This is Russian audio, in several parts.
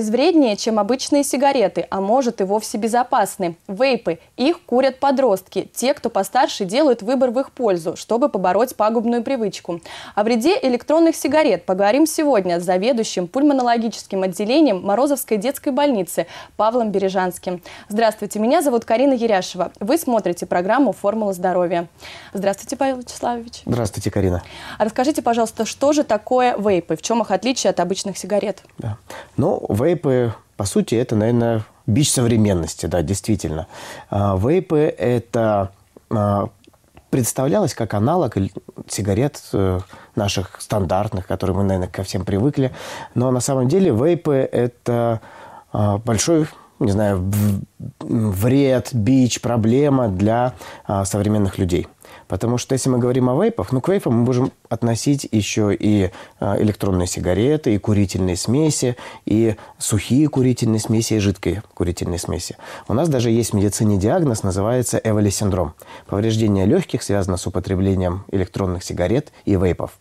безвреднее, чем обычные сигареты, а может и вовсе безопасны. Вейпы. Их курят подростки. Те, кто постарше, делают выбор в их пользу, чтобы побороть пагубную привычку. О вреде электронных сигарет поговорим сегодня с заведующим пульмонологическим отделением Морозовской детской больницы Павлом Бережанским. Здравствуйте, меня зовут Карина Яряшева. Вы смотрите программу «Формула здоровья». Здравствуйте, Павел Вячеславович. Здравствуйте, Карина. А расскажите, пожалуйста, что же такое вейпы? В чем их отличие от обычных сигарет? Да. Ну, вейп вейпы, по сути, это, наверное, бич современности, да, действительно. А, вейпы – это а, представлялось как аналог сигарет э, наших стандартных, которые мы, наверное, ко всем привыкли. Но на самом деле вейпы – это а, большой не знаю, вред, бич, проблема для а, современных людей. Потому что если мы говорим о вейпах, ну, к вейпам мы можем относить еще и а, электронные сигареты, и курительные смеси, и сухие курительные смеси, и жидкие курительные смеси. У нас даже есть в медицине диагноз, называется Эволи-синдром. Повреждение легких связано с употреблением электронных сигарет и вейпов.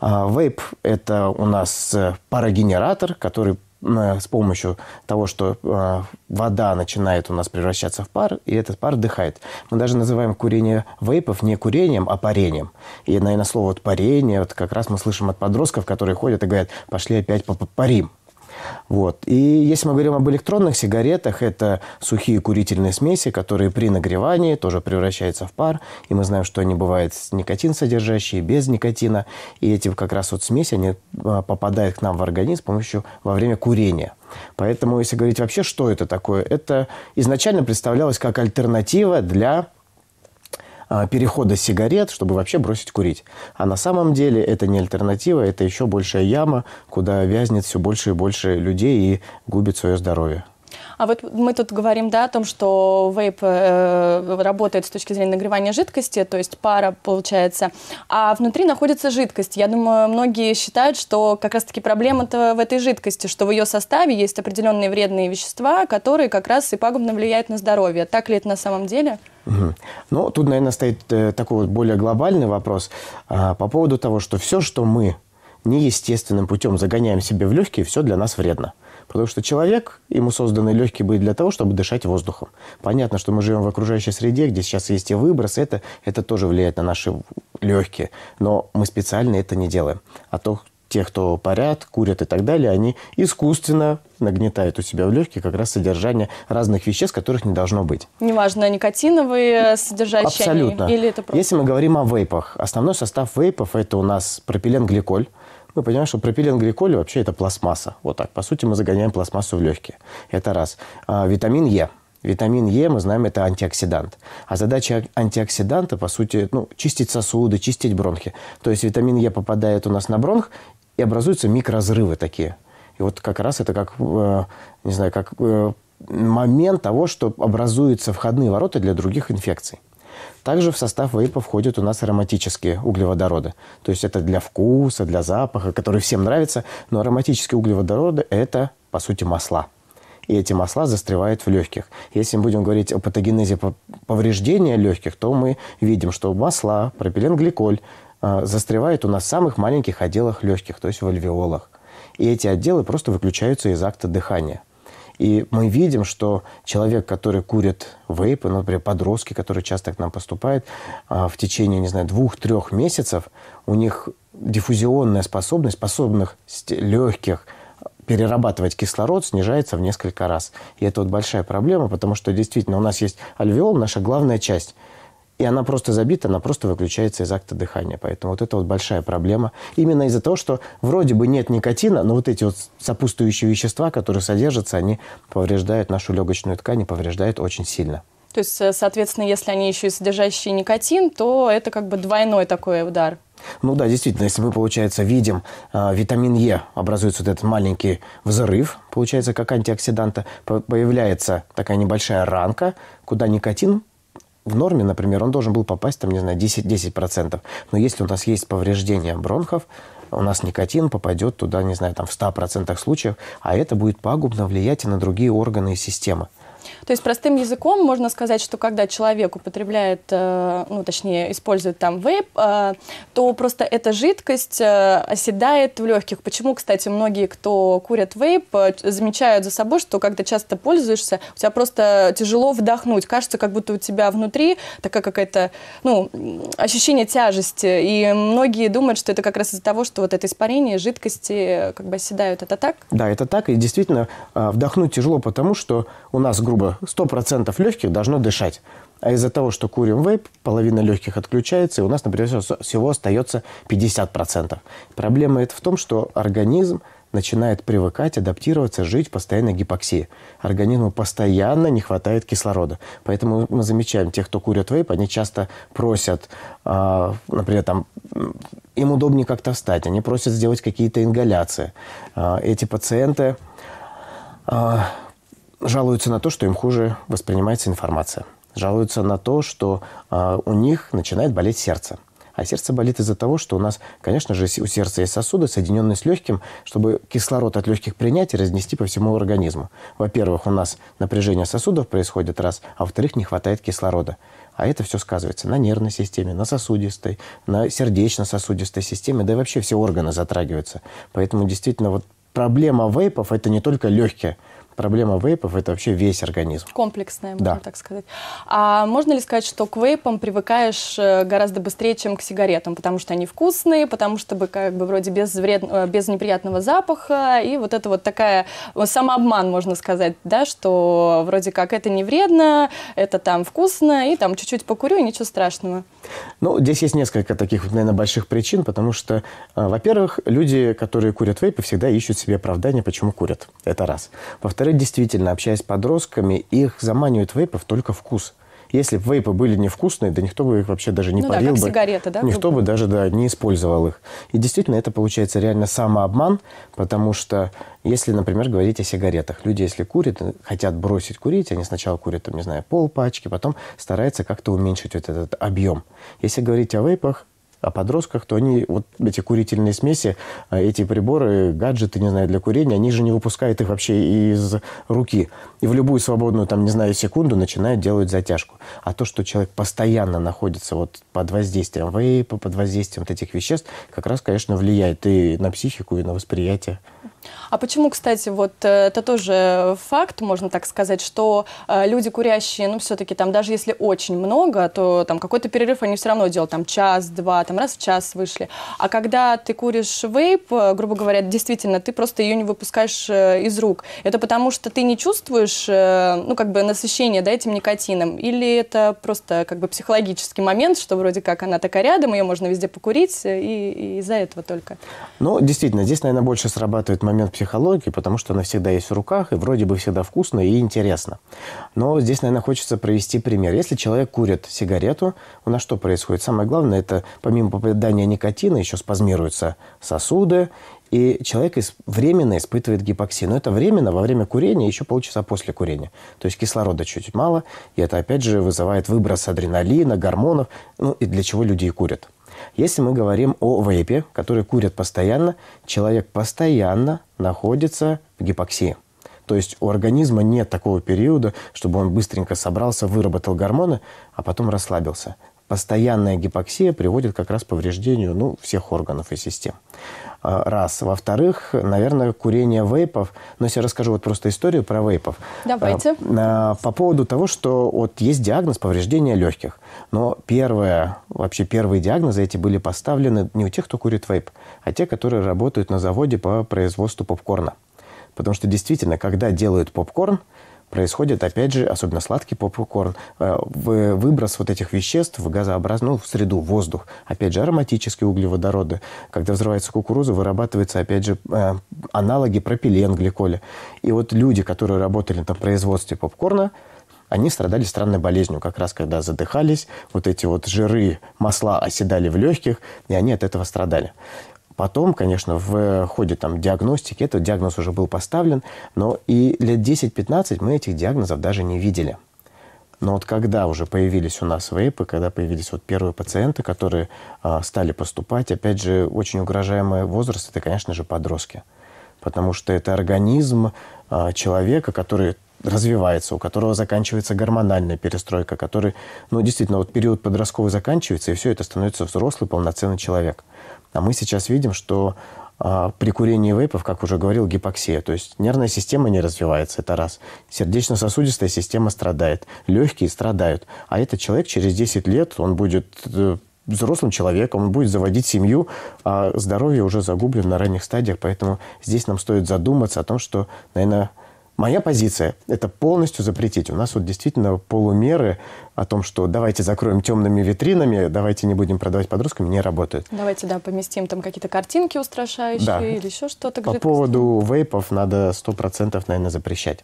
А, вейп – это у нас э, парогенератор, который с помощью того, что а, вода начинает у нас превращаться в пар, и этот пар дыхает. Мы даже называем курение вейпов не курением, а парением. И, наверное, слово вот «парение» вот как раз мы слышим от подростков, которые ходят и говорят «пошли опять парим». Вот. И если мы говорим об электронных сигаретах, это сухие курительные смеси, которые при нагревании тоже превращаются в пар. И мы знаем, что они бывают никотин содержащие, без никотина. И эти как раз вот смеси, они а, попадают к нам в организм с помощью во время курения. Поэтому, если говорить вообще, что это такое, это изначально представлялось как альтернатива для а, перехода сигарет, чтобы вообще бросить курить. А на самом деле это не альтернатива, это еще большая яма, куда вязнет все больше и больше людей и губит свое здоровье. А вот мы тут говорим, да, о том, что вейп э, работает с точки зрения нагревания жидкости, то есть пара получается, а внутри находится жидкость. Я думаю, многие считают, что как раз-таки проблема-то в этой жидкости, что в ее составе есть определенные вредные вещества, которые как раз и пагубно влияют на здоровье. Так ли это на самом деле? Угу. Ну, тут, наверное, стоит э, такой вот более глобальный вопрос а, по поводу того, что все, что мы неестественным путем загоняем себе в легкие, все для нас вредно. Угу. Потому что человек, ему созданы легкие были для того, чтобы дышать воздухом. Понятно, что мы живем в окружающей среде, где сейчас есть и выброс, это, это тоже влияет на наши легкие. Но мы специально это не делаем. А то, те, кто парят, курят и так далее, они искусственно нагнетают у себя в легкие как раз содержание разных веществ, которых не должно быть. Неважно, никотиновые э, содержащие Абсолютно. Они, или это просто... Если мы говорим о вейпах, основной состав вейпов – это у нас пропиленгликоль, мы понимаем, что пропиленгликоль вообще это пластмасса. Вот так. По сути, мы загоняем пластмассу в легкие. Это раз. А, витамин Е. Витамин Е, мы знаем, это антиоксидант. А задача антиоксиданта, по сути, ну, чистить сосуды, чистить бронхи. То есть витамин Е попадает у нас на бронх, и образуются микроразрывы такие. И вот как раз это как, э, не знаю, как э, момент того, что образуются входные ворота для других инфекций. Также в состав вейпа входят у нас ароматические углеводороды. То есть это для вкуса, для запаха, который всем нравится. Но ароматические углеводороды – это, по сути, масла и эти масла застревают в легких. Если мы будем говорить о патогенезе повреждения легких, то мы видим, что масла, пропиленгликоль э, застревают у нас в самых маленьких отделах легких, то есть в альвеолах. И эти отделы просто выключаются из акта дыхания. И мы видим, что человек, который курит вейпы, например, подростки, которые часто к нам поступают, а, в течение, не знаю, двух-трех месяцев у них диффузионная способность, способность легких перерабатывать кислород снижается в несколько раз. И это вот большая проблема, потому что действительно у нас есть альвеол, наша главная часть – и она просто забита, она просто выключается из акта дыхания. Поэтому вот это вот большая проблема. Именно из-за того, что вроде бы нет никотина, но вот эти вот сопутствующие вещества, которые содержатся, они повреждают нашу легочную ткань и повреждают очень сильно. То есть, э, соответственно, если они еще и содержащие никотин, то это как бы двойной такой удар. Ну да, действительно, если мы, получается, видим э, витамин Е, образуется вот этот маленький взрыв, получается, как антиоксиданта, появляется такая небольшая ранка, куда никотин в норме, например, он должен был попасть, там, не знаю, 10%. 10%. Но если у нас есть повреждение бронхов, у нас никотин попадет туда, не знаю, там в 100% случаев, а это будет пагубно влиять и на другие органы и системы. То есть простым языком можно сказать, что когда человек употребляет, э, ну точнее использует там вейп, э, то просто эта жидкость э, оседает в легких. Почему, кстати, многие, кто курят вейп, замечают за собой, что когда часто пользуешься, у тебя просто тяжело вдохнуть. Кажется, как будто у тебя внутри такая какая-то, ну, ощущение тяжести. И многие думают, что это как раз из-за того, что вот это испарение жидкости как бы оседают. Это так? Да, это так. И действительно, вдохнуть тяжело, потому что у нас грубо, 100% легких должно дышать. А из-за того, что курим вейп, половина легких отключается, и у нас, например, всего остается 50%. Проблема это в том, что организм начинает привыкать, адаптироваться, жить в постоянной гипоксии. Организму постоянно не хватает кислорода. Поэтому мы замечаем, тех, кто курит вейп, они часто просят, а, например, там, им удобнее как-то встать, они просят сделать какие-то ингаляции. А, эти пациенты а, жалуются на то, что им хуже воспринимается информация. Жалуются на то, что э, у них начинает болеть сердце. А сердце болит из-за того, что у нас, конечно же, у сердца есть сосуды, соединенные с легким, чтобы кислород от легких принять и разнести по всему организму. Во-первых, у нас напряжение сосудов происходит раз, а во-вторых, не хватает кислорода. А это все сказывается на нервной системе, на сосудистой, на сердечно-сосудистой системе, да и вообще все органы затрагиваются. Поэтому действительно вот проблема вейпов – это не только легкие – проблема вейпов – это вообще весь организм. Комплексная, можно да. так сказать. А можно ли сказать, что к вейпам привыкаешь э, гораздо быстрее, чем к сигаретам, потому что они вкусные, потому что как бы вроде без, вред... Э, без неприятного запаха, и вот это вот такая э, самообман, можно сказать, да, что вроде как это не вредно, это там вкусно, и там чуть-чуть покурю, и ничего страшного. Ну, здесь есть несколько таких, наверное, больших причин, потому что, а, во-первых, люди, которые курят вейпы, всегда ищут себе оправдания, почему курят. Это раз. Во-вторых, действительно, общаясь с подростками, их заманивает вейпов только вкус. Если бы вейпы были невкусные, да никто бы их вообще даже не ну, парил да, как бы. сигареты, да? Никто грубо? бы даже, да, не использовал их. И действительно, это получается реально самообман, потому что если, например, говорить о сигаретах. Люди, если курят, хотят бросить курить, они сначала курят, там, не знаю, пол пачки, потом стараются как-то уменьшить вот этот объем. Если говорить о вейпах, о подростках, то они, вот эти курительные смеси, а, эти приборы, гаджеты, не знаю, для курения, они же не выпускают их вообще из руки. И в любую свободную, там, не знаю, секунду начинают делать затяжку. А то, что человек постоянно находится вот под воздействием вейпа, под воздействием вот этих веществ, как раз, конечно, влияет и на психику, и на восприятие. А почему, кстати, вот э, это тоже факт, можно так сказать, что э, люди курящие, ну, все-таки там, даже если очень много, то там какой-то перерыв они все равно делают, там, час-два, там, раз в час вышли. А когда ты куришь вейп, э, грубо говоря, действительно, ты просто ее не выпускаешь из рук. Это потому, что ты не чувствуешь, ну, как бы насыщение, да, этим никотином? Или это просто, как бы, психологический момент, что вроде как она такая рядом, ее можно везде покурить, и, и из-за этого только? Ну, действительно, здесь, наверное, больше срабатывает момент психологии, потому что она всегда есть в руках, и вроде бы всегда вкусно и интересно. Но здесь, наверное, хочется провести пример. Если человек курит сигарету, у нас что происходит? Самое главное, это помимо попадания никотина еще спазмируются сосуды, и человек временно испытывает гипоксию. Но это временно, во время курения, еще полчаса после курения. То есть кислорода чуть мало, и это, опять же, вызывает выброс адреналина, гормонов, ну и для чего люди и курят. Если мы говорим о вейпе, который курят постоянно, человек постоянно находится в гипоксии. То есть у организма нет такого периода, чтобы он быстренько собрался, выработал гормоны, а потом расслабился. Постоянная гипоксия приводит как раз к повреждению ну, всех органов и систем. Э, раз. Во-вторых, наверное, курение вейпов. Но ну, если я расскажу вот просто историю про вейпов. Давайте. Э, по поводу того, что вот есть диагноз повреждения легких. Но первое, вообще первые диагнозы эти были поставлены не у тех, кто курит вейп, а те, которые работают на заводе по производству попкорна. Потому что действительно, когда делают попкорн, происходит, опять же, особенно сладкий попкорн, э, выброс вот этих веществ в газообразную ну, среду, воздух. Опять же, ароматические углеводороды. Когда взрывается кукуруза, вырабатываются, опять же, э, аналоги пропиленгликоля. И вот люди, которые работали на производстве попкорна, они страдали странной болезнью, как раз когда задыхались, вот эти вот жиры, масла оседали в легких, и они от этого страдали. Потом, конечно, в ходе там, диагностики, этот диагноз уже был поставлен, но и лет 10-15 мы этих диагнозов даже не видели. Но вот когда уже появились у нас вейпы, когда появились вот первые пациенты, которые а, стали поступать, опять же, очень угрожаемый возраст, это, конечно же, подростки. Потому что это организм а, человека, который развивается, у которого заканчивается гормональная перестройка, который, ну, действительно, вот период подростковый заканчивается, и все, это становится взрослый, полноценный человек. А мы сейчас видим, что а, при курении вейпов, как уже говорил, гипоксия. То есть нервная система не развивается, это раз. Сердечно-сосудистая система страдает. Легкие страдают. А этот человек через 10 лет, он будет э, взрослым человеком, он будет заводить семью, а здоровье уже загублено на ранних стадиях. Поэтому здесь нам стоит задуматься о том, что, наверное, Моя позиция – это полностью запретить. У нас вот действительно полумеры о том, что давайте закроем темными витринами, давайте не будем продавать подросткам, не работают. Давайте, да, поместим там какие-то картинки устрашающие да. или еще что-то. По поводу вейпов надо 100% наверное, запрещать.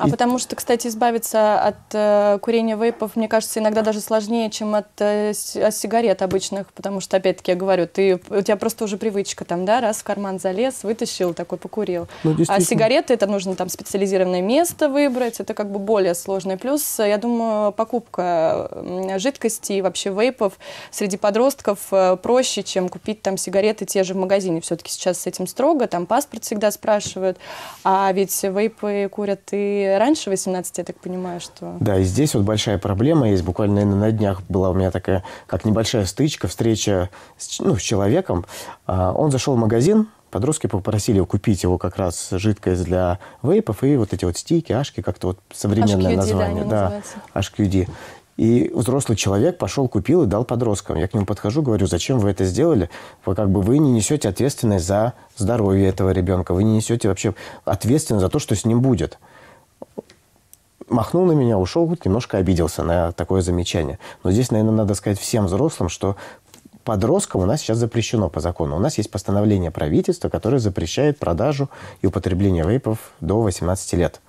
А и... потому что, кстати, избавиться от э, курения вейпов, мне кажется, иногда даже сложнее, чем от, э, от сигарет обычных, потому что, опять-таки, я говорю, ты, у тебя просто уже привычка там, да, раз в карман залез, вытащил, такой покурил. Ну, а сигареты, это нужно там специализированное место выбрать, это как бы более сложный. Плюс, я думаю, покупка жидкости и вообще вейпов среди подростков э, проще, чем купить там сигареты те же в магазине. Все-таки сейчас с этим строго, там паспорт всегда спрашивают, а ведь вейпы курят и и раньше 18, я так понимаю, что... Да, и здесь вот большая проблема есть. Буквально, наверное, на днях была у меня такая, как небольшая стычка, встреча с, ну, с человеком. А, он зашел в магазин, подростки попросили купить его как раз жидкость для вейпов и вот эти вот стики, ашки, как-то вот современное HQD, название. Да, да И взрослый человек пошел, купил и дал подросткам. Я к нему подхожу, говорю, зачем вы это сделали? Вы как бы вы не несете ответственность за здоровье этого ребенка, вы не несете вообще ответственность за то, что с ним будет махнул на меня, ушел, немножко обиделся на такое замечание. Но здесь, наверное, надо сказать всем взрослым, что подросткам у нас сейчас запрещено по закону. У нас есть постановление правительства, которое запрещает продажу и употребление вейпов до 18 лет.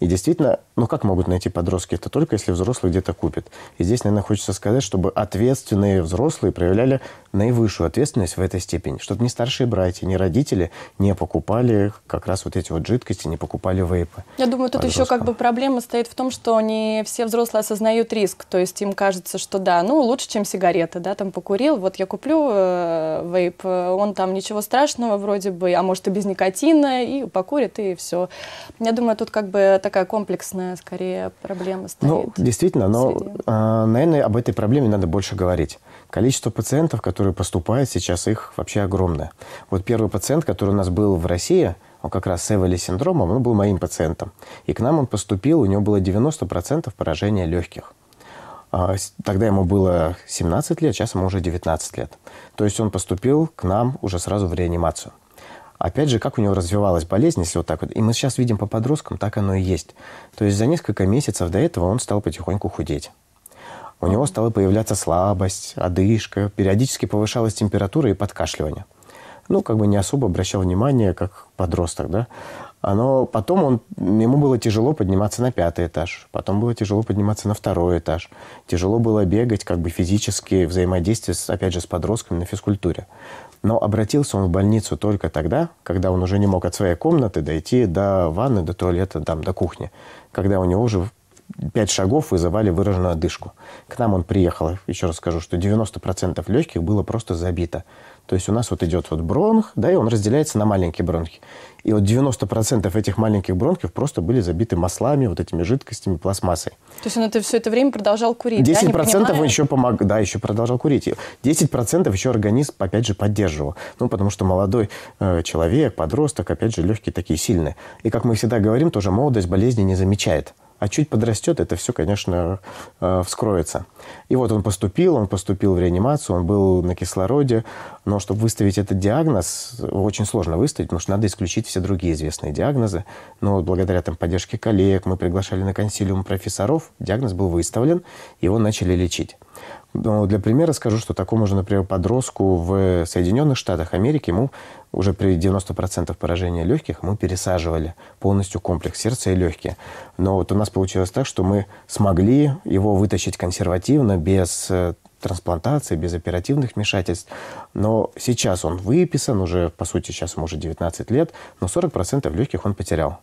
И действительно, ну как могут найти подростки? Это только если взрослый где-то купит. И здесь, наверное, хочется сказать, чтобы ответственные взрослые проявляли наивысшую ответственность в этой степени. Чтобы не старшие братья, не родители не покупали как раз вот эти вот жидкости, не покупали вейпы. Я думаю, тут подросткам. еще как бы проблема стоит в том, что не все взрослые осознают риск. То есть им кажется, что да, ну лучше, чем сигареты, да, там покурил, вот я куплю э, вейп, он там ничего страшного вроде бы, а может и без никотина, и покурит, и все. Я думаю, тут как бы так такая комплексная, скорее, проблема ну, стоит. Ну, действительно, но, э, наверное, об этой проблеме надо больше говорить. Количество пациентов, которые поступают сейчас, их вообще огромное. Вот первый пациент, который у нас был в России, он как раз с Эволи синдромом, он был моим пациентом. И к нам он поступил, у него было 90% поражения легких. А, тогда ему было 17 лет, сейчас ему уже 19 лет. То есть он поступил к нам уже сразу в реанимацию. Опять же, как у него развивалась болезнь, если вот так вот. И мы сейчас видим по подросткам, так оно и есть. То есть за несколько месяцев до этого он стал потихоньку худеть. У него стала появляться слабость, одышка, периодически повышалась температура и подкашливание. Ну, как бы не особо обращал внимание, как подросток, да. но потом он, ему было тяжело подниматься на пятый этаж, потом было тяжело подниматься на второй этаж, тяжело было бегать, как бы физически взаимодействие, с, опять же, с подростками на физкультуре. Но обратился он в больницу только тогда, когда он уже не мог от своей комнаты дойти до ванны, до туалета, там, до кухни. Когда у него уже пять шагов вызывали выраженную одышку. К нам он приехал, еще раз скажу, что 90% легких было просто забито. То есть у нас вот идет вот бронх, да, и он разделяется на маленькие бронхи. И вот 90% этих маленьких бронхов просто были забиты маслами, вот этими жидкостями, пластмассой. То есть он это все это время продолжал курить, 10% да, он еще помог, да, еще продолжал курить. 10% еще организм, опять же, поддерживал. Ну, потому что молодой э, человек, подросток, опять же, легкие такие сильные. И, как мы всегда говорим, тоже молодость болезни не замечает а чуть подрастет, это все, конечно, э, вскроется. И вот он поступил, он поступил в реанимацию, он был на кислороде, но чтобы выставить этот диагноз, очень сложно выставить, потому что надо исключить все другие известные диагнозы. Но благодаря там, поддержке коллег мы приглашали на консилиум профессоров, диагноз был выставлен, его начали лечить. Ну, для примера скажу, что такому же, например, подростку в Соединенных Штатах Америки ему уже при 90% поражения легких мы пересаживали полностью комплекс сердца и легкие. Но вот у нас получилось так, что мы смогли его вытащить консервативно, без э, трансплантации, без оперативных вмешательств. Но сейчас он выписан, уже, по сути, сейчас ему уже 19 лет, но 40% легких он потерял.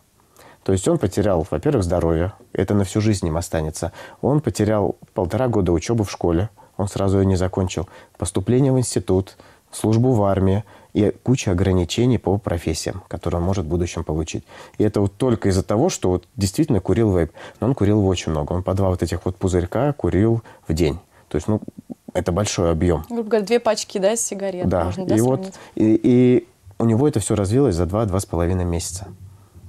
То есть он потерял, во-первых, здоровье, это на всю жизнь им останется. Он потерял полтора года учебы в школе, он сразу ее не закончил. Поступление в институт, службу в армии и куча ограничений по профессиям, которые он может в будущем получить. И это вот только из-за того, что вот действительно курил вейп. Но он курил очень много. Он по два вот этих вот пузырька курил в день. То есть, ну, это большой объем. Грубо говоря, две пачки, да, сигарет да. можно, да, и сравнить? вот, и, и у него это все развилось за два-два с половиной месяца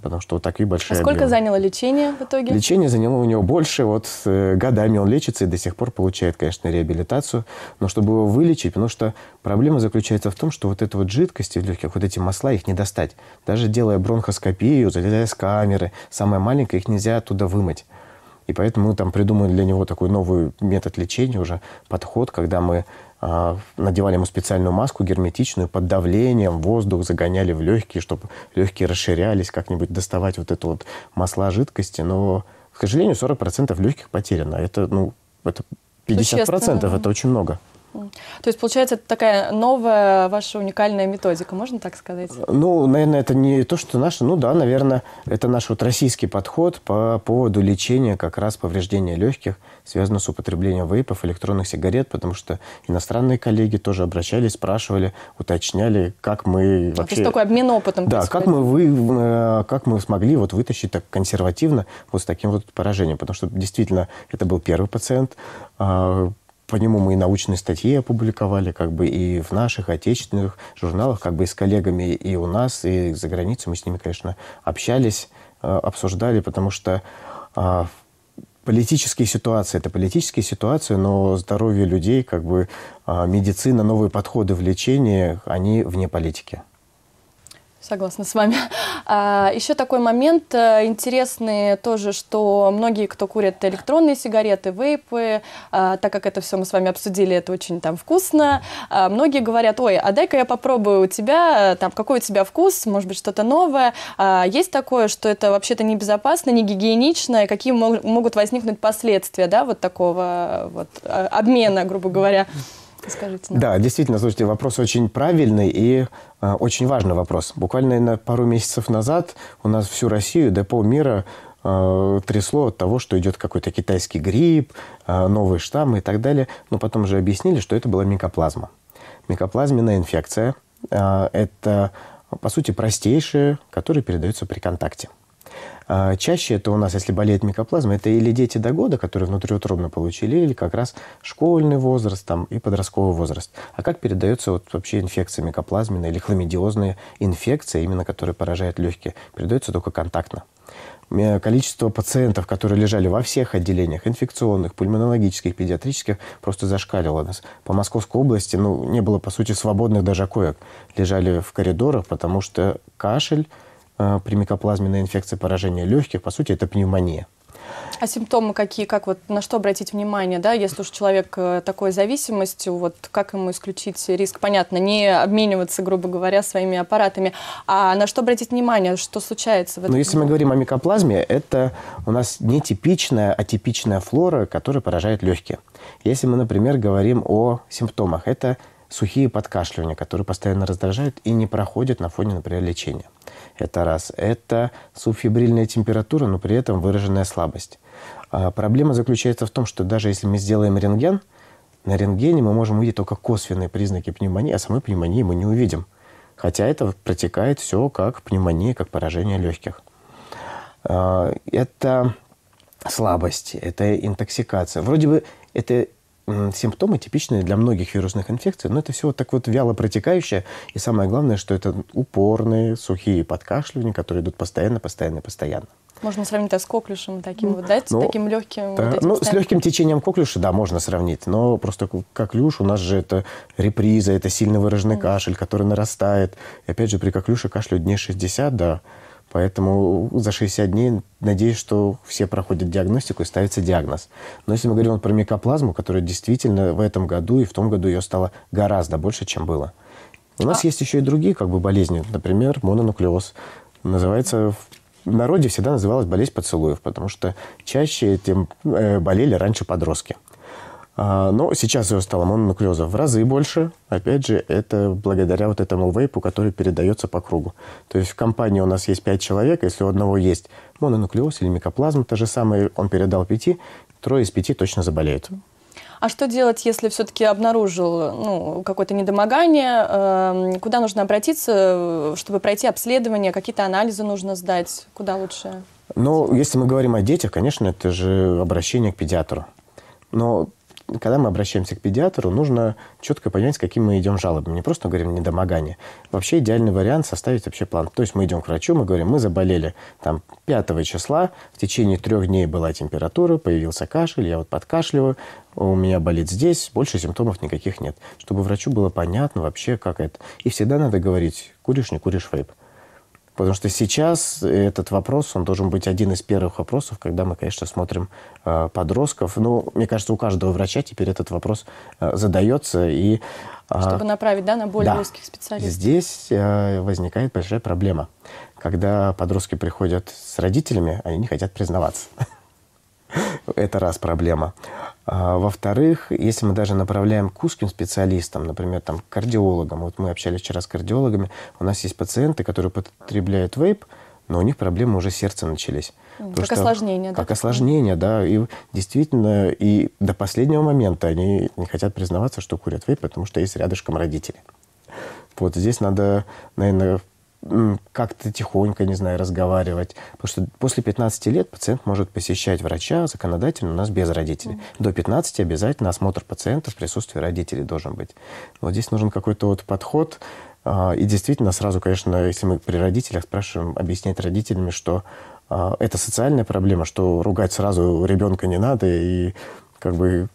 потому что вот такие большие А сколько объемы. заняло лечение в итоге? Лечение заняло у него больше, вот э, годами он лечится и до сих пор получает, конечно, реабилитацию, но чтобы его вылечить, потому что проблема заключается в том, что вот эта вот жидкость в легких, вот эти масла, их не достать. Даже делая бронхоскопию, залезая с камеры, самое маленькое, их нельзя оттуда вымыть. И поэтому мы там придумали для него такой новый метод лечения уже, подход, когда мы а, надевали ему специальную маску герметичную, под давлением воздух загоняли в легкие, чтобы легкие расширялись, как-нибудь доставать вот это вот масла жидкости. Но, к сожалению, 40% легких потеряно. Это, ну, это 50% это очень много. То есть, получается, это такая новая ваша уникальная методика, можно так сказать? Ну, наверное, это не то, что наша. Ну да, наверное, это наш вот российский подход по поводу лечения как раз повреждения легких, связанного с употреблением вейпов, электронных сигарет, потому что иностранные коллеги тоже обращались, спрашивали, уточняли, как мы вообще... Ну, то есть такой обмен опытом Да, как мы, вы, э, как мы смогли вот вытащить так консервативно вот с таким вот поражением, потому что действительно это был первый пациент, а, по нему мы и научные статьи опубликовали, как бы и в наших отечественных журналах, как бы и с коллегами и у нас, и за границей. Мы с ними, конечно, общались, э, обсуждали, потому что а, политические ситуации. Это политические ситуации, но здоровье людей, как бы а, медицина, новые подходы в лечении, они вне политики. Согласна с вами. А, еще такой момент э, интересный тоже, что многие, кто курят электронные сигареты, вейпы, а, так как это все мы с вами обсудили, это очень там вкусно, а, многие говорят, ой, а дай-ка я попробую у тебя, э, там, какой у тебя вкус, может быть, что-то новое. есть такое, что это вообще-то небезопасно, не гигиенично, какие могут возникнуть последствия, да, вот такого э, вот обмена, грубо говоря. Расскажите нам. Да, действительно, слушайте, вопрос очень правильный и э, очень важный вопрос. Буквально на пару месяцев назад у нас всю Россию, да полмира э, а, трясло от того, что идет какой-то китайский грипп, э, новые штаммы и так далее. Но потом же объяснили, что это была микоплазма. Микоплазменная инфекция – это, по сути, простейшая, которая передается при контакте. А, чаще это у нас, если болеет микоплазма, это или дети до года, которые внутриутробно получили, или как раз школьный возраст там, и подростковый возраст. А как передается вот вообще инфекция микоплазменная или хламидиозная инфекция, именно которая поражает легкие, передается только контактно э, количество пациентов, которые лежали во всех отделениях, инфекционных, пульмонологических, педиатрических, просто зашкалило нас. По Московской области ну, не было, по сути, свободных даже коек. Лежали в коридорах, потому что кашель, Э, при микоплазменной инфекции поражения легких, по сути, это пневмония. А симптомы какие, как вот на что обратить внимание, да, если уж человек э, такой зависимостью, вот как ему исключить риск? Понятно, не обмениваться, грубо говоря, своими аппаратами, а на что обратить внимание, что случается? В ну, этом? Ну, если мы говорим о микоплазме, это у нас нетипичная, атипичная флора, которая поражает легкие. Если мы, например, говорим о симптомах, это сухие подкашливания, которые постоянно раздражают и не проходят на фоне, например, лечения. Это раз. Это субфибрильная температура, но при этом выраженная слабость. А проблема заключается в том, что даже если мы сделаем рентген, на рентгене мы можем увидеть только косвенные признаки пневмонии, а самой пневмонии мы не увидим. Хотя это протекает все как пневмония, как поражение легких. А, это слабость, это интоксикация. Вроде бы это симптомы типичные для многих вирусных инфекций, но это все вот так вот вяло протекающее. И самое главное, что это упорные, сухие подкашливания, которые идут постоянно, постоянно, постоянно. Можно сравнить это с коклюшем таким ну, вот, да, с ну, таким легким. Да, вот ну, с легким течением коклюша, да, можно сравнить, но просто коклюш у нас же это реприза, это сильно выраженный mm. кашель, который нарастает. И опять же, при коклюше кашлю дней 60, да, Поэтому за 60 дней надеюсь, что все проходят диагностику и ставится диагноз. Но если мы говорим про микоплазму, которая действительно в этом году и в том году ее стало гораздо больше, чем было. У нас а... есть еще и другие как бы, болезни, например, мононуклеоз. Называется в народе всегда называлась болезнь поцелуев, потому что чаще этим э, болели раньше подростки. А, но сейчас ее стало моноклеза в разы больше. Опять же, это благодаря вот этому вейпу, который передается по кругу. То есть в компании у нас есть 5 человек. Если у одного есть мононуклеоз или микоплазма, то же самое он передал 5, трое из 5 точно заболеют. А что делать, если все-таки обнаружил ну, какое-то недомогание? Эм, куда нужно обратиться, чтобы пройти обследование? Какие-то анализы нужно сдать? Куда лучше? Ну, если мы говорим о детях, конечно, это же обращение к педиатру. Но когда мы обращаемся к педиатру, нужно четко понять, с каким мы идем жалобами. Не просто говорим недомогание. Вообще идеальный вариант составить вообще план. То есть мы идем к врачу, мы говорим, мы заболели там 5 числа, в течение трех дней была температура, появился кашель, я вот подкашливаю, у меня болит здесь, больше симптомов никаких нет. Чтобы врачу было понятно вообще, как это. И всегда надо говорить, куришь, не куришь вейп. Потому что сейчас этот вопрос, он должен быть один из первых вопросов, когда мы, конечно, смотрим э, подростков. Ну, мне кажется, у каждого врача теперь этот вопрос э, задается. И, а, Чтобы направить да, на более да, узких специалистов. Здесь э, возникает большая проблема. Когда подростки приходят с родителями, они не хотят признаваться. Это раз проблема. А, во-вторых, если мы даже направляем к узким специалистам, например, там, к кардиологам, вот мы общались вчера с кардиологами, у нас есть пациенты, которые потребляют вейп, но у них проблемы уже сердца начались. Как Потому осложнение, да? Как осложнение, да. И действительно, и до последнего момента они не хотят признаваться, что курят вейп, потому что есть рядышком родители. Вот здесь надо, наверное, как-то тихонько, не знаю, разговаривать. Потому что после 15 лет пациент может посещать врача законодательно у нас без родителей. Mm-hmm. До 15 обязательно осмотр пациента в присутствии родителей должен быть. Вот здесь нужен какой-то вот подход. А, и действительно, сразу, конечно, если мы при родителях спрашиваем, объяснять родителями, что а, это социальная проблема, что ругать сразу ребенка не надо, и как бы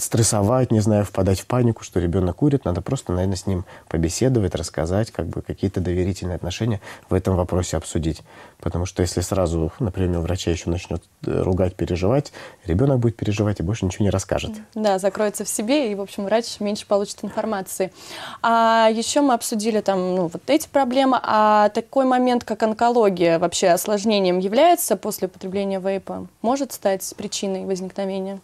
стрессовать, не знаю, впадать в панику, что ребенок курит. Надо просто, наверное, с ним побеседовать, рассказать, как бы какие-то доверительные отношения в этом вопросе обсудить. Потому что если сразу, например, у врача еще начнет э, ругать, переживать, ребенок будет переживать и больше ничего не расскажет. Да, закроется в себе, и, в общем, врач меньше получит информации. А еще мы обсудили там, ну, вот эти проблемы. А такой момент, как онкология, вообще осложнением является после употребления вейпа? Может стать причиной возникновения?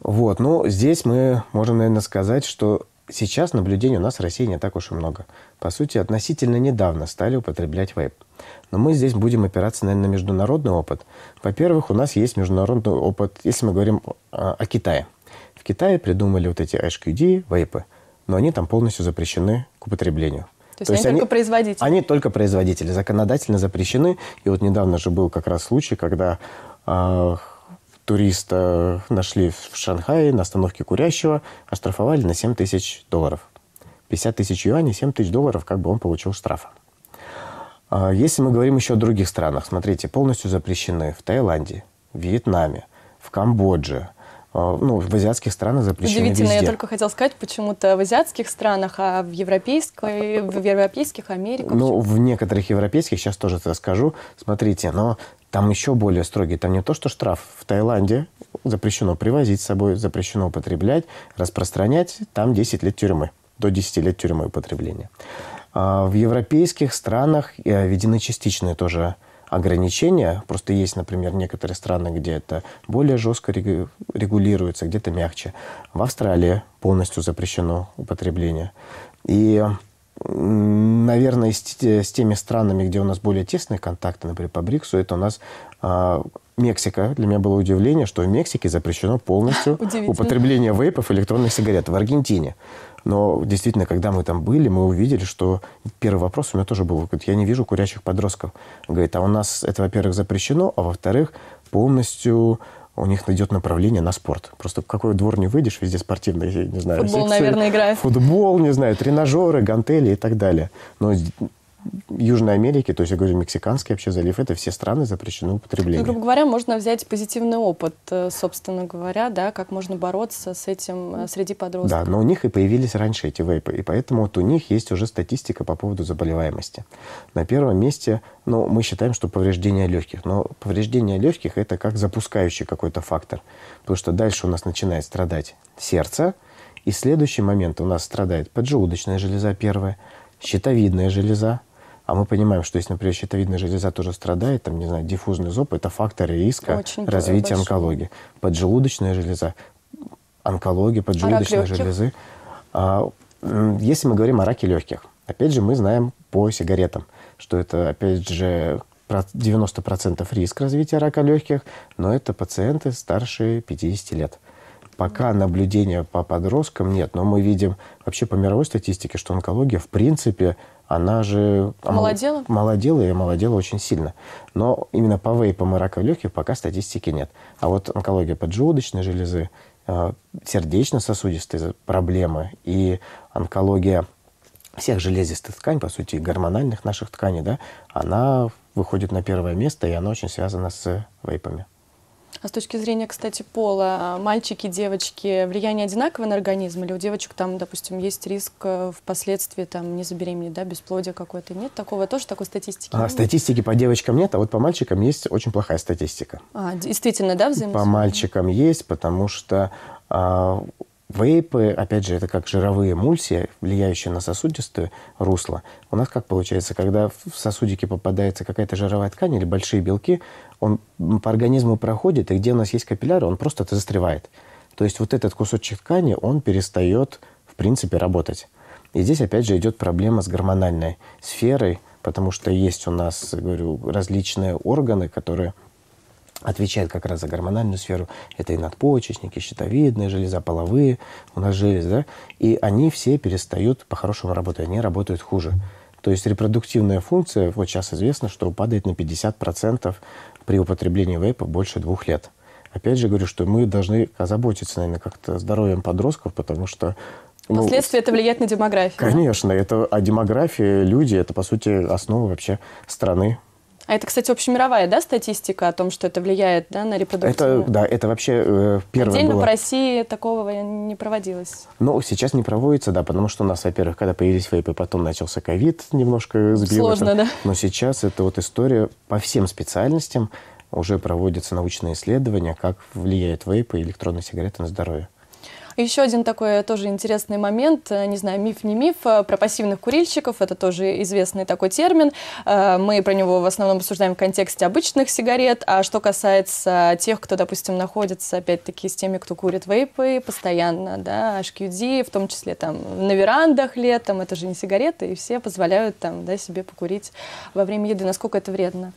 Вот, ну, здесь мы можем, наверное, сказать, что сейчас наблюдений у нас в России не так уж и много. По сути, относительно недавно стали употреблять вейп. Но мы здесь будем опираться, наверное, на международный опыт. Во-первых, у нас есть международный опыт, если мы говорим о, о Китае. В Китае придумали вот эти HQD, вейпы, но они там полностью запрещены к употреблению. То, То есть, они, они только производители? Они только производители, законодательно запрещены. И вот недавно же был как раз случай, когда а, туриста нашли в Шанхае на остановке курящего, оштрафовали на 7 тысяч долларов. 50 тысяч юаней, 7 тысяч долларов, как бы он получил штрафа. А, если мы говорим еще о других странах, смотрите, полностью запрещены в Таиланде, в Вьетнаме, в Камбодже, а, ну, в азиатских странах запрещено Удивительно, везде. я только хотел сказать, почему-то в азиатских странах, а в европейской, в европейских, Америке. Ну, в некоторых европейских, сейчас тоже это скажу, смотрите, но там еще более строгие. Там не то, что штраф. В Таиланде запрещено привозить с собой, запрещено употреблять, распространять. Там 10 лет тюрьмы. До 10 лет тюрьмы употребления. А в европейских странах э, введены частичные тоже ограничения. Просто есть, например, некоторые страны, где это более жестко регулируется, где-то мягче. В Австралии полностью запрещено употребление. И наверное, с, с теми странами, где у нас более тесные контакты, например, по БРИКСу, это у нас а, Мексика. Для меня было удивление, что в Мексике запрещено полностью употребление вейпов и электронных сигарет. В Аргентине но действительно, когда мы там были, мы увидели, что первый вопрос у меня тоже был. Говорит, я не вижу курящих подростков. Говорит, а у нас это, во-первых, запрещено, а во-вторых, полностью у них найдет направление на спорт. Просто в какой двор не выйдешь, везде спортивные, не знаю, Футбол, секции, наверное, играет. Футбол, не знаю, тренажеры, гантели и так далее. Но Южной Америки, то есть, я говорю, Мексиканский вообще залив, это все страны запрещены употреблению. Ну, грубо говоря, можно взять позитивный опыт, э, собственно говоря, да, как можно бороться с этим э, среди подростков. Да, но у них и появились раньше эти вейпы, и поэтому вот у них есть уже статистика по поводу заболеваемости. На первом месте, ну, мы считаем, что повреждение легких, но повреждение легких это как запускающий какой-то фактор, потому что дальше у нас начинает страдать сердце, и следующий момент у нас страдает поджелудочная железа первая, щитовидная железа, а мы понимаем, что если, например, щитовидная железа тоже страдает, там, не знаю, диффузный зоб, это факторы риска Очень развития большой. онкологии. Поджелудочная железа, онкология поджелудочной а железы. А, если мы говорим о раке легких, опять же, мы знаем по сигаретам, что это, опять же, 90% риск развития рака легких, но это пациенты старше 50 лет. Пока наблюдения по подросткам нет, но мы видим вообще по мировой статистике, что онкология в принципе она же... Молодела? Молодела и молодела очень сильно. Но именно по вейпам и раку легких пока статистики нет. А вот онкология поджелудочной железы, э, сердечно-сосудистые проблемы и онкология всех железистых тканей, по сути, гормональных наших тканей, да, она выходит на первое место, и она очень связана с вейпами. А с точки зрения, кстати, пола, а, мальчики, девочки, влияние одинаково на организм? Или у девочек там, допустим, есть риск э, впоследствии там, не забеременеть, да, бесплодие какое-то? Нет такого тоже, такой статистики? А, нет? статистики по девочкам нет, а вот по мальчикам есть очень плохая статистика. А, действительно, да, взаимосвязь? По мальчикам есть, потому что а, Вейпы, опять же, это как жировые эмульсии, влияющие на сосудистые русло. У нас как получается, когда в сосудике попадается какая-то жировая ткань или большие белки, он по организму проходит, и где у нас есть капилляры, он просто это застревает. То есть вот этот кусочек ткани, он перестает, в принципе, работать. И здесь, опять же, идет проблема с гормональной сферой, потому что есть у нас, говорю, различные органы, которые отвечает как раз за гормональную сферу. Это и надпочечники, щитовидные железа, половые у нас железы, да? И они все перестают по-хорошему работать, они работают хуже. То есть репродуктивная функция, вот сейчас известно, что падает на 50% при употреблении вейпа больше двух лет. Опять же говорю, что мы должны озаботиться, наверное, как-то здоровьем подростков, потому что ну, Последствия это влияет на демографию. Конечно, да? это а демография, люди, это по сути основа вообще страны. А это, кстати, общемировая, да, статистика о том, что это влияет да, на репродуктивную? Это, да, это вообще э, первое Отдельно было. по России такого не проводилось. Ну, сейчас не проводится, да, потому что у нас, во-первых, когда появились вейпы, потом начался ковид, немножко сбил. Сложно, да. Но сейчас это вот история по всем специальностям уже проводятся научные исследования, как влияет вейпы и электронные сигареты на здоровье. Еще один такой тоже интересный момент, э, не знаю, миф не миф, э, про пассивных курильщиков, это тоже известный такой термин. Э, мы про него в основном обсуждаем в контексте обычных сигарет, а что касается тех, кто, допустим, находится, опять-таки, с теми, кто курит вейпы постоянно, да, HQD, в том числе там на верандах летом, это же не сигареты, и все позволяют там, да, себе покурить во время еды. Насколько это вредно?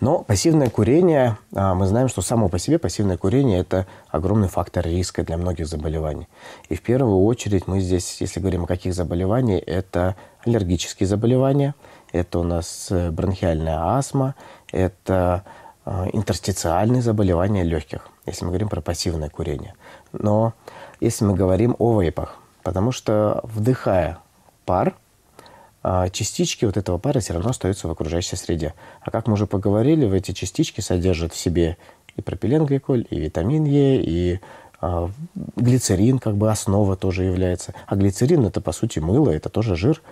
Но пассивное курение, а, мы знаем, что само по себе пассивное курение – это огромный фактор риска для многих заболеваний. И в первую очередь мы здесь, если говорим о каких заболеваниях, это аллергические заболевания, это у нас э, бронхиальная астма, это э, интерстициальные заболевания легких, если мы говорим про пассивное курение. Но если мы говорим о вейпах, потому что вдыхая пар – а, частички вот этого пара все равно остаются в окружающей среде. А как мы уже поговорили, в эти частички содержат в себе и пропиленгликоль, и витамин Е, и э, глицерин, как бы основа тоже является. А глицерин это по сути мыло, это тоже жир,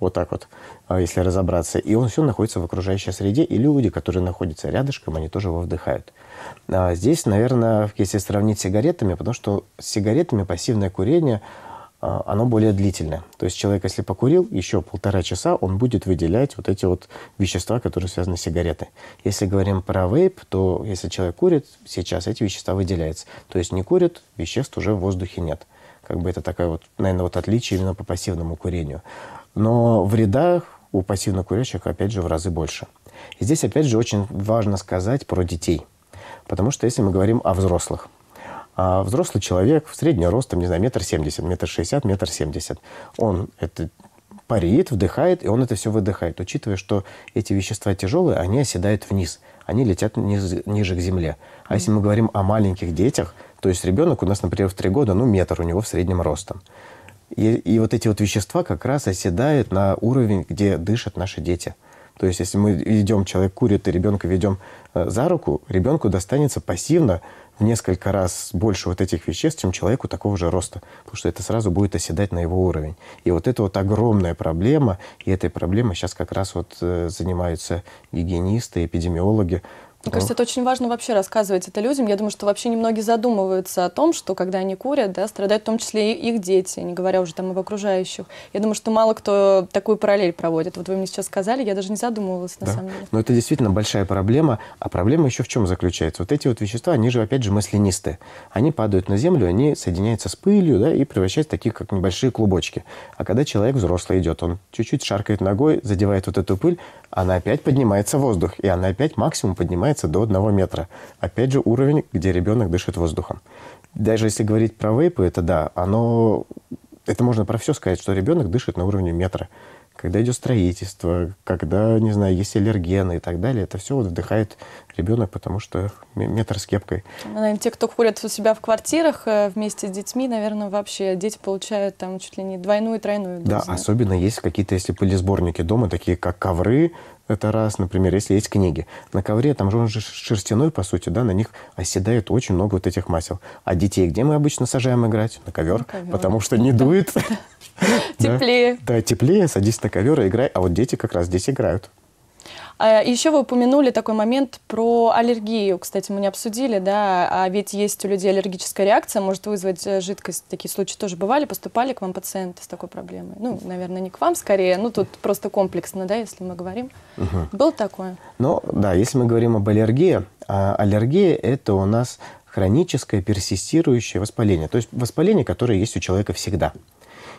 вот так вот, а, если разобраться. И он все находится в окружающей среде, и люди, которые находятся рядышком, они тоже его вдыхают. А здесь, наверное, если сравнить с сигаретами, потому что с сигаретами пассивное курение – а, оно более длительное. То есть человек, если покурил, еще полтора часа он будет выделять вот эти вот вещества, которые связаны с сигаретой. Если говорим про вейп, то если человек курит, сейчас эти вещества выделяются. То есть не курит, веществ уже в воздухе нет. Как бы это такое вот, наверное, вот отличие именно по пассивному курению. Но вреда у пассивно курящих, опять же, в разы больше. И здесь, опять же, очень важно сказать про детей. Потому что если мы говорим о взрослых – а взрослый человек в среднем ростом, не знаю, метр семьдесят, метр шестьдесят, метр семьдесят. Он это парит, вдыхает, и он это все выдыхает, учитывая, что эти вещества тяжелые, они оседают вниз, они летят низ, ниже к земле. А если мы говорим о маленьких детях, то есть ребенок у нас, например, в три года, ну, метр у него в среднем ростом. И, и вот эти вот вещества как раз оседают на уровень, где дышат наши дети. То есть, если мы ведем, человек курит, и ребенка ведем э, за руку, ребенку достанется пассивно в несколько раз больше вот этих веществ, чем человеку такого же роста, потому что это сразу будет оседать на его уровень. И вот это вот огромная проблема, и этой проблемой сейчас как раз вот э, занимаются гигиенисты, эпидемиологи, мне кажется, это очень важно вообще рассказывать это людям. Я думаю, что вообще немногие задумываются о том, что когда они курят, да, страдают в том числе и их дети, не говоря уже там об окружающих. Я думаю, что мало кто такую параллель проводит. Вот вы мне сейчас сказали, я даже не задумывалась на да. самом деле. Но это действительно большая проблема. А проблема еще в чем заключается? Вот эти вот вещества, они же опять же маслянистые. Они падают на землю, они соединяются с пылью да, и превращаются в такие как небольшие клубочки. А когда человек взрослый идет, он чуть-чуть шаркает ногой, задевает вот эту пыль, она опять поднимается в воздух, и она опять максимум поднимается поднимается до 1 метра. Опять же, уровень, где ребенок дышит воздухом. Даже если говорить про вейпы, это да, оно... Это можно про все сказать, что ребенок дышит на уровне метра. Когда идет строительство, когда, не знаю, есть аллергены и так далее, это все вот вдыхает ребенок, потому что метр с кепкой. Ну, наверное, те, кто курят у себя в квартирах э, вместе с детьми, наверное, вообще дети получают там чуть ли не двойную и тройную дозу. Да, особенно есть какие-то, если пылесборники дома, такие как ковры, это раз, например, если есть книги. На ковре, там же он же шерстяной, по сути, да, на них оседает очень много вот этих масел. А детей где мы обычно сажаем играть? На ковер. На ковер. Потому что не дует. Теплее. Да, теплее, садись на ковер и играй. А вот дети как раз здесь играют. А, Еще вы упомянули такой момент про аллергию. Кстати, мы не обсудили, да, а ведь есть у людей аллергическая реакция, может вызвать э, жидкость. Такие случаи тоже бывали, поступали к вам пациенты с такой проблемой? Ну, наверное, не к вам скорее, ну, тут просто комплексно, да, если мы говорим. Угу. Было такое? Ну, да, если мы говорим об аллергии, а аллергия – это у нас хроническое персистирующее воспаление, то есть воспаление, которое есть у человека всегда.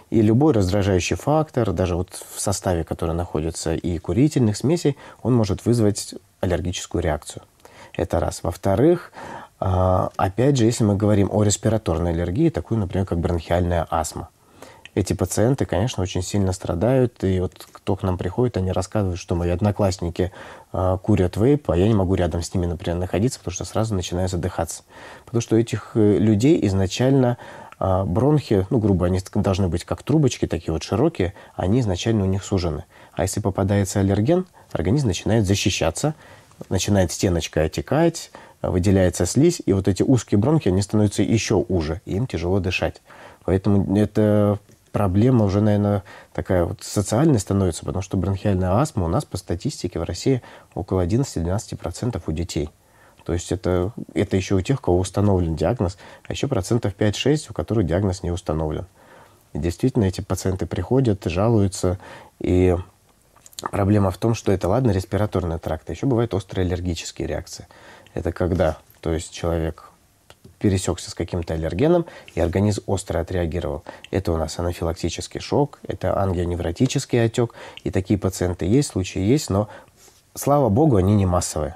И любой раздражающий фактор, даже вот в составе, который находится и курительных смесей, он может вызвать аллергическую реакцию. Это раз. Во-вторых, а, опять же, если мы говорим о респираторной аллергии, такую, например, как бронхиальная астма, эти пациенты, конечно, очень сильно страдают. И вот кто к нам приходит, они рассказывают, что мои одноклассники э, курят вейп, а я не могу рядом с ними, например, находиться, потому что сразу начинаю задыхаться. Потому что у этих э, людей изначально а бронхи, ну, грубо, они должны быть как трубочки, такие вот широкие, они изначально у них сужены. А если попадается аллерген, организм начинает защищаться, начинает стеночка отекать, выделяется слизь, и вот эти узкие бронхи, они становятся еще уже, и им тяжело дышать. Поэтому это проблема уже, наверное, такая вот социальная становится, потому что бронхиальная астма у нас по статистике в России около 11-12% у детей. То есть это, это еще у тех, у кого установлен диагноз, а еще процентов 5-6, у которых диагноз не установлен. И действительно, эти пациенты приходят, жалуются, и проблема в том, что это, ладно, респираторный тракт, а еще бывают острые аллергические реакции. Это когда, то есть человек пересекся с каким-то аллергеном, и организм остро отреагировал. Это у нас анафилактический шок, это ангионевротический отек, и такие пациенты есть, случаи есть, но, слава богу, они не массовые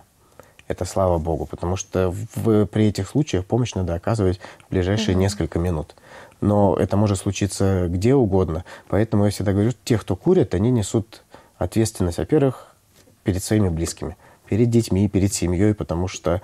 это слава богу, потому что в, при этих случаях помощь надо оказывать в ближайшие угу. несколько минут. Но это может случиться где угодно. Поэтому я всегда говорю, те, кто курят, они несут ответственность, во-первых, перед своими близкими, перед детьми, перед семьей, потому что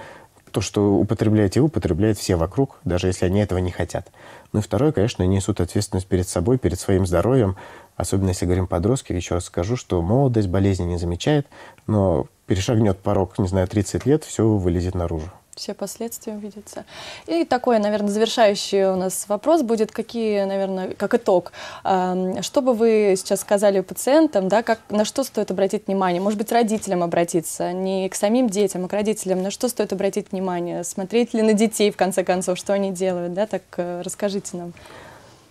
то, что употребляете вы, употребляют все вокруг, даже если они этого не хотят. Ну и второе, конечно, несут ответственность перед собой, перед своим здоровьем, особенно если говорим подростки, еще раз скажу, что молодость болезни не замечает, но перешагнет порог, не знаю, 30 лет, все вылезет наружу. Все последствия увидятся. И такой, наверное, завершающий у нас вопрос будет, какие, наверное, как итог, эм, что бы вы сейчас сказали пациентам, да, как, на что стоит обратить внимание? Может быть, родителям обратиться, не к самим детям, а к родителям. На что стоит обратить внимание? Смотреть ли на детей, в конце концов, что они делают, да? Так э, расскажите нам.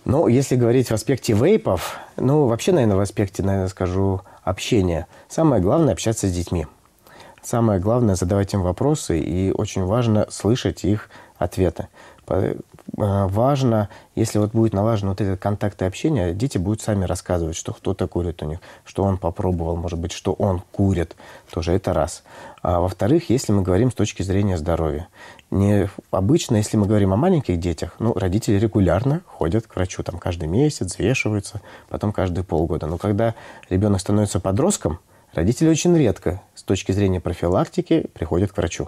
Ну, если говорить в аспекте вейпов, ну, вообще, наверное, в аспекте, наверное, скажу общения. Самое главное – общаться с детьми. Самое главное задавать им вопросы, и очень важно слышать их ответы. Э, важно, если вот будет налажен вот этот контакт и общение, дети будут сами рассказывать, что кто-то курит у них, что он попробовал, может быть, что он курит, тоже это раз. А во-вторых, если мы говорим с точки зрения здоровья. Не обычно, если мы говорим о маленьких детях, ну, родители регулярно ходят к врачу, там, каждый месяц, взвешиваются, потом каждые полгода. Но когда ребенок становится подростком, Родители очень редко с точки зрения профилактики приходят к врачу.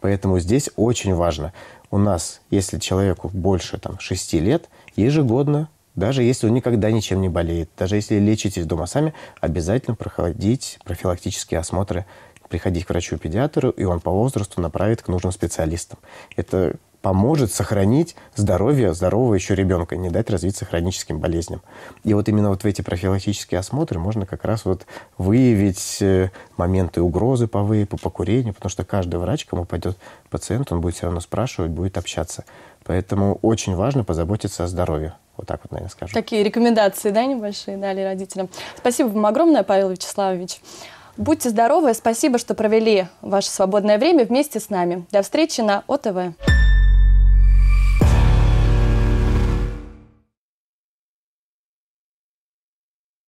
Поэтому здесь очень важно. У нас, если человеку больше там, 6 лет, ежегодно, даже если он никогда ничем не болеет, даже если лечитесь дома сами, обязательно проходить профилактические осмотры приходить к врачу-педиатру, и он по возрасту направит к нужным специалистам. Это поможет сохранить здоровье здорового еще ребенка, не дать развиться хроническим болезням. И вот именно вот в эти профилактические осмотры можно как раз вот выявить э, моменты угрозы по вейпу, по курению, потому что каждый врач, кому пойдет пациент, он будет все равно спрашивать, будет общаться. Поэтому очень важно позаботиться о здоровье. Вот так вот, наверное, скажу. Такие рекомендации, да, небольшие дали родителям. Спасибо вам огромное, Павел Вячеславович. Будьте здоровы. Спасибо, что провели ваше свободное время вместе с нами. До встречи на ОТВ.